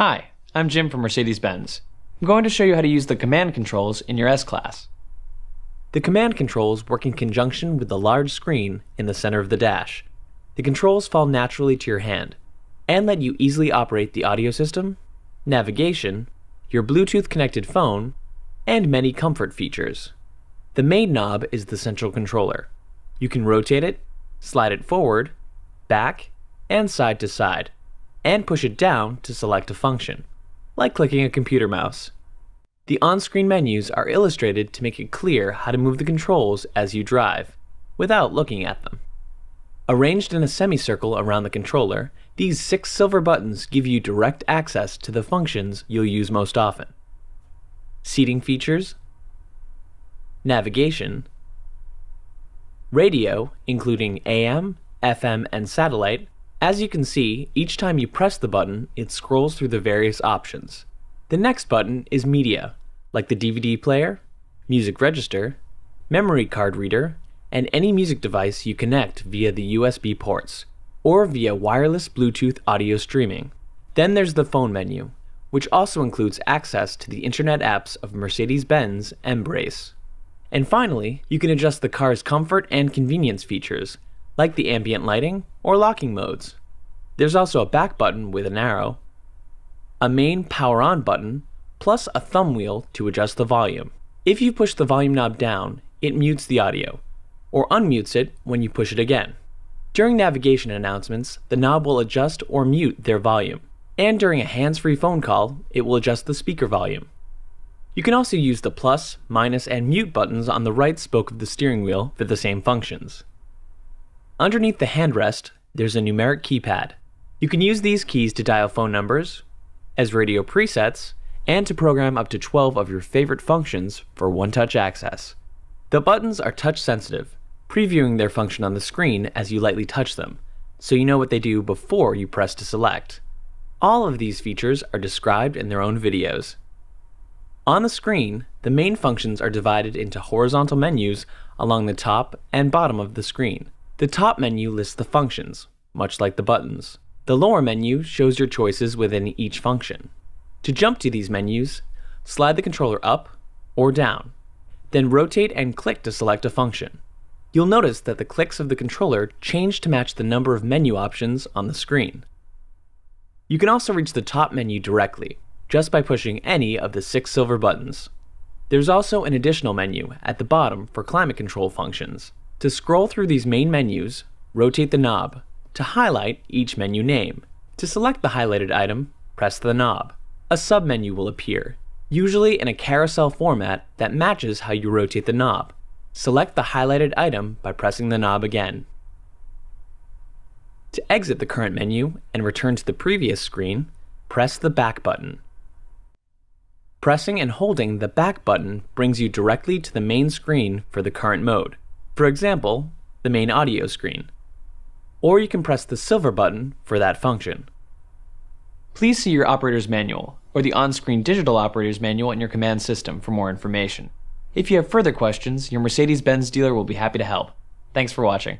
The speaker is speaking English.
Hi, I'm Jim from Mercedes-Benz. I'm going to show you how to use the command controls in your S-Class. The command controls work in conjunction with the large screen in the center of the dash. The controls fall naturally to your hand and let you easily operate the audio system, navigation, your Bluetooth connected phone, and many comfort features. The main knob is the central controller. You can rotate it, slide it forward, back, and side to side and push it down to select a function, like clicking a computer mouse. The on-screen menus are illustrated to make it clear how to move the controls as you drive, without looking at them. Arranged in a semicircle around the controller, these six silver buttons give you direct access to the functions you'll use most often. Seating features, navigation, radio, including AM, FM, and satellite, as you can see, each time you press the button, it scrolls through the various options. The next button is media, like the DVD player, music register, memory card reader, and any music device you connect via the USB ports, or via wireless Bluetooth audio streaming. Then there's the phone menu, which also includes access to the internet apps of Mercedes-Benz Embrace. And finally, you can adjust the car's comfort and convenience features, like the ambient lighting or locking modes. There's also a back button with an arrow, a main power on button, plus a thumb wheel to adjust the volume. If you push the volume knob down, it mutes the audio, or unmutes it when you push it again. During navigation announcements, the knob will adjust or mute their volume, and during a hands-free phone call, it will adjust the speaker volume. You can also use the plus, minus, and mute buttons on the right spoke of the steering wheel for the same functions. Underneath the handrest, there's a numeric keypad. You can use these keys to dial phone numbers, as radio presets, and to program up to 12 of your favorite functions for one-touch access. The buttons are touch sensitive, previewing their function on the screen as you lightly touch them, so you know what they do before you press to select. All of these features are described in their own videos. On the screen, the main functions are divided into horizontal menus along the top and bottom of the screen. The top menu lists the functions, much like the buttons. The lower menu shows your choices within each function. To jump to these menus, slide the controller up or down, then rotate and click to select a function. You'll notice that the clicks of the controller change to match the number of menu options on the screen. You can also reach the top menu directly, just by pushing any of the six silver buttons. There's also an additional menu at the bottom for climate control functions. To scroll through these main menus, rotate the knob to highlight each menu name. To select the highlighted item, press the knob. A submenu will appear, usually in a carousel format that matches how you rotate the knob. Select the highlighted item by pressing the knob again. To exit the current menu and return to the previous screen, press the back button. Pressing and holding the back button brings you directly to the main screen for the current mode. For example, the main audio screen or you can press the silver button for that function. Please see your operator's manual or the on-screen digital operator's manual in your command system for more information. If you have further questions, your Mercedes-Benz dealer will be happy to help. Thanks for watching.